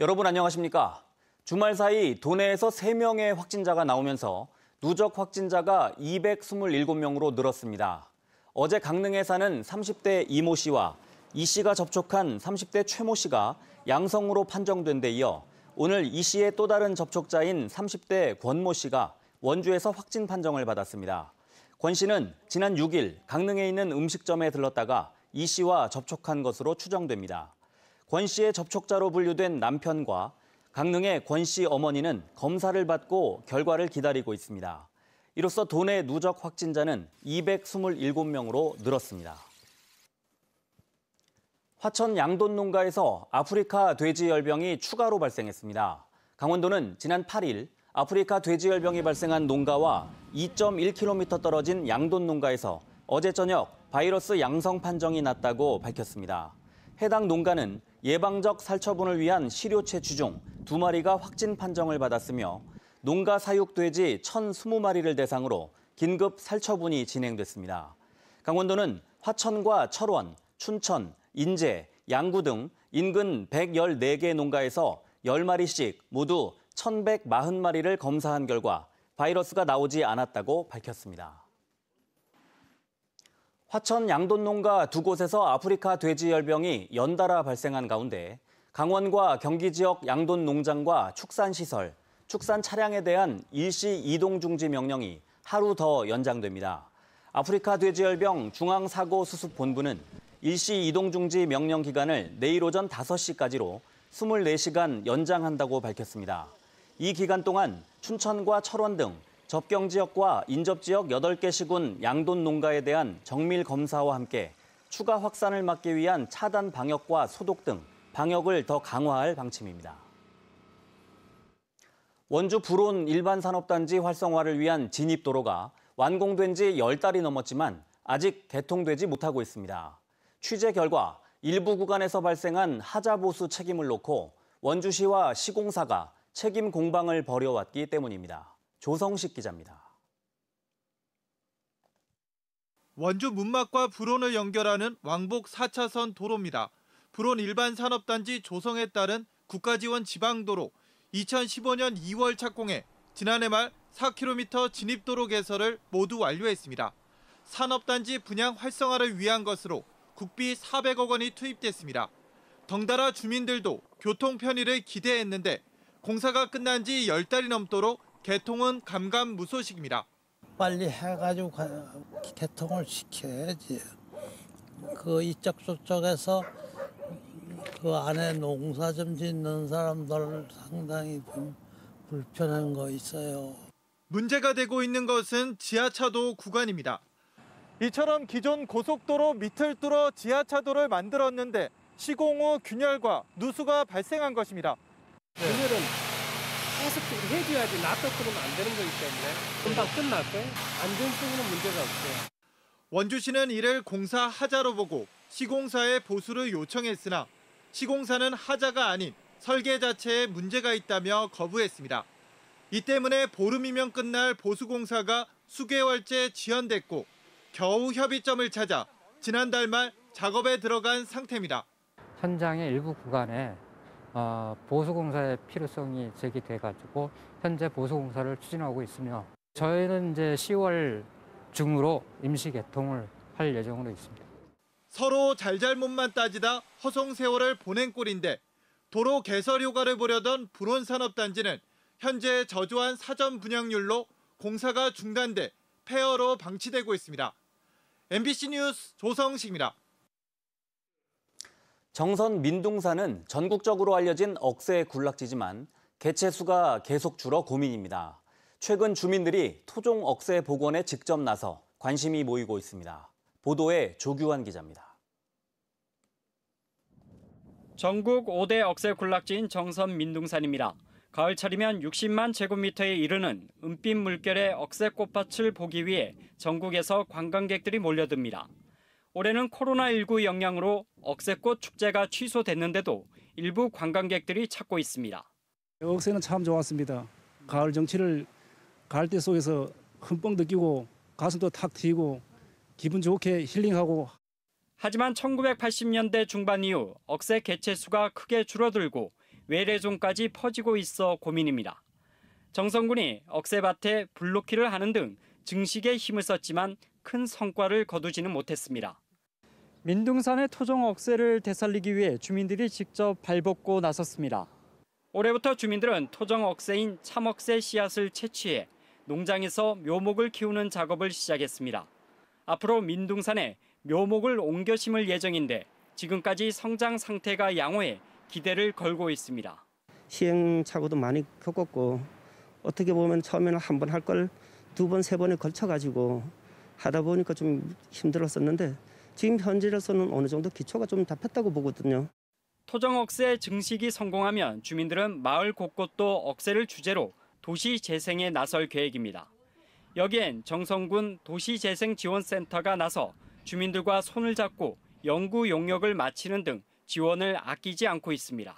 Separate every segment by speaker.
Speaker 1: 여러분 안녕하십니까? 주말 사이 도내에서 3명의 확진자가 나오면서 누적 확진자가 227명으로 늘었습니다. 어제 강릉에 사는 30대 이모 씨와 이 씨가 접촉한 30대 최모 씨가 양성으로 판정된 데 이어 오늘 이 씨의 또 다른 접촉자인 30대 권모 씨가 원주에서 확진 판정을 받았습니다. 권 씨는 지난 6일 강릉에 있는 음식점에 들렀다가 이 씨와 접촉한 것으로 추정됩니다. 권 씨의 접촉자로 분류된 남편과 강릉의 권 씨 어머니는 검사를 받고 결과를 기다리고 있습니다. 이로써 도내 누적 확진자는 227명으로 늘었습니다. 화천 양돈 농가에서 아프리카 돼지열병이 추가로 발생했습니다. 강원도는 지난 8일 아프리카 돼지열병이 발생한 농가와 2.1km 떨어진 양돈 농가에서 어제 저녁 바이러스 양성 판정이 났다고 밝혔습니다. 해당 농가는 예방적 살처분을 위한 시료 채취 중 두 마리가 확진 판정을 받았으며 농가 사육 돼지 1,020마리를 대상으로 긴급 살처분이 진행됐습니다. 강원도는 화천과 철원, 춘천, 인제, 양구 등 인근 114개 농가에서 10마리씩 모두 1,140마리를 검사한 결과 바이러스가 나오지 않았다고 밝혔습니다. 화천 양돈 농가 두 곳에서 아프리카 돼지 열병이 연달아 발생한 가운데 강원과 경기 지역 양돈 농장과 축산 시설, 축산 차량에 대한 일시 이동 중지 명령이 하루 더 연장됩니다. 아프리카 돼지열병 중앙사고수습본부는 일시 이동 중지 명령 기간을 내일 오전 5시까지로 24시간 연장한다고 밝혔습니다. 이 기간 동안 춘천과 철원 등 접경 지역과 인접 지역 8개 시군 양돈 농가에 대한 정밀 검사와 함께 추가 확산을 막기 위한 차단 방역과 소독 등 방역을 더 강화할 방침입니다. 원주 불온 일반 산업단지 활성화를 위한 진입도로가 완공된 지 10달이 넘었지만 아직 개통되지 못하고 있습니다. 취재 결과 일부 구간에서 발생한 하자보수 책임을 놓고 원주시와 시공사가 책임 공방을 벌여왔기 때문입니다. 조성식 기자입니다.
Speaker 2: 원주 문막과 불온을 연결하는 왕복 4차선 도로입니다. 불온 일반 산업단지 조성에 따른 국가지원 지방도로 2015년 2월 착공해 지난해 말 4km 진입도로 개설을 모두 완료했습니다. 산업단지 분양 활성화를 위한 것으로 국비 400억 원이 투입됐습니다. 덩달아 주민들도 교통 편의를 기대했는데 공사가 끝난 지 10달이 넘도록 개통은 감감무소식입니다.
Speaker 1: 빨리 해가지고 개통을 시켜야지. 그 이쪽 저쪽에서 그 안에 농사 좀 짓는 사람들 상당히 좀
Speaker 2: 불편한 거 있어요. 문제가 되고 있는 것은 지하차도 구간입니다. 이처럼 기존 고속도로 밑을 뚫어 지하차도를 만들었는데 시공 후 균열과 누수가 발생한 것입니다. 균열은 테스트를 해줘야지 놔둬 그러는안 되는 거기 때문에 금방 네. 끝났고 안전성에는 문제가 없어요. 원주시는 이를 공사 하자로 보고 시공사에 보수를 요청했으나 시공사는 하자가 아닌 설계 자체에 문제가 있다며 거부했습니다. 이 때문에 보름이면 끝날 보수공사가 수개월째 지연됐고 겨우 협의점을 찾아 지난달 말 작업에 들어간 상태입니다.
Speaker 3: 현장의 일부 구간에 어, 보수공사의 필요성이 제기돼 가지고 현재 보수공사를 추진하고 있으며 저희는 이제 10월 중으로 임시 개통을 할 예정으로 있습니다.
Speaker 2: 서로 잘잘못만 따지다 허송 세월을 보낸 꼴인데 도로 개설 효과를 보려던 불온산업단지는 현재 저조한 사전 분양률로 공사가 중단돼 폐허로 방치되고 있습니다. MBC 뉴스 조성식입니다.
Speaker 1: 정선 민둥산은 전국적으로 알려진 억새 군락지지만 개체 수가 계속 줄어 고민입니다. 최근 주민들이 토종 억새 복원에 직접 나서 관심이 모이고 있습니다. 보도에 조규환 기자입니다.
Speaker 3: 전국 5대 억새 군락지인 정선 민둥산입니다. 가을철이면 60만 제곱미터에 이르는 은빛 물결의 억새 꽃밭을 보기 위해 전국에서 관광객들이 몰려듭니다. 올해는 코로나19 영향으로 억새꽃 축제가 취소됐는데도 일부 관광객들이 찾고 있습니다.
Speaker 1: 억새는 참 좋았습니다. 가을 정취를 가대 속에서 흠뻑 느끼고 가슴도 탁 트이고 기분 좋게 힐링하고
Speaker 3: 하지만 1980년대 중반 이후 억새 개체 수가 크게 줄어들고 외래종까지 퍼지고 있어 고민입니다. 정성군이 억새밭에 블로키를 하는 등 증식에 힘을 썼지만 큰 성과를 거두지는 못했습니다. 민둥산의 토종 억새를 되살리기 위해 주민들이 직접 발벗고 나섰습니다. 올해부터 주민들은 토종 억새인 참억새 씨앗을 채취해 농장에서 묘목을 키우는 작업을 시작했습니다. 앞으로 민둥산에 묘목을 옮겨 심을 예정인데 지금까지 성장 상태가 양호해 기대를 걸고 있습니다. 시행착오도 많이 겪었고 어떻게 보면 처음에는 한 번 할 걸 두 번 세 번에 걸쳐 가지고 하다 보니까 좀 힘들었었는데 지금 현재로서는 어느 정도 기초가 좀 잡혔다고 보거든요. 토정 억새 증식이 성공하면 주민들은 마을 곳곳도 억새를 주제로 도시 재생에 나설 계획입니다. 여기엔 정성군 도시재생지원센터가 나서 주민들과 손을 잡고 연구 용역을 마치는 등 지원을 아끼지 않고 있습니다.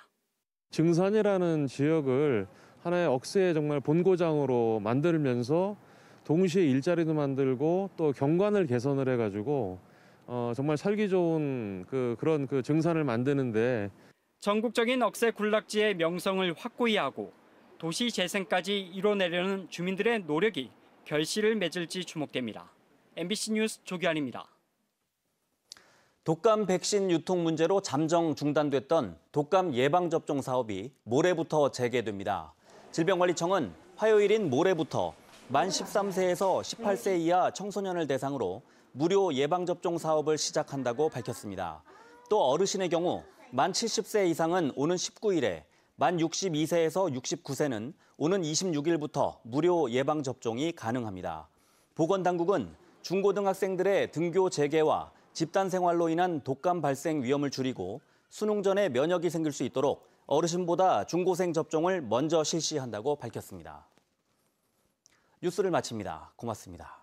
Speaker 1: 증산이라는 지역을 하나의 억새의 정말 본고장으로 만들면서 동시에 일자리도 만들고 또 경관을 개선을 해가지고 어, 정말 살기 좋은 그, 그런 그 증산을 만드는데
Speaker 3: 전국적인 억새 군락지의 명성을 확고히 하고 도시 재생까지 이뤄내려는 주민들의 노력이 결실을 맺을지 주목됩니다. MBC 뉴스 조규환입니다.
Speaker 1: 독감 백신 유통 문제로 잠정 중단됐던 독감 예방접종 사업이 모레부터 재개됩니다. 질병관리청은 화요일인 모레부터 만 13세에서 18세 이하 청소년을 대상으로 무료 예방접종 사업을 시작한다고 밝혔습니다. 또 어르신의 경우 만 70세 이상은 오는 19일에 만 62세에서 69세는 오는 26일부터 무료 예방접종이 가능합니다. 보건당국은 중고등학생들의 등교 재개와 집단 생활로 인한 독감 발생 위험을 줄이고 수능 전에 면역이 생길 수 있도록 어르신보다 중고생 접종을 먼저 실시한다고 밝혔습니다. 뉴스를 마칩니다. 고맙습니다.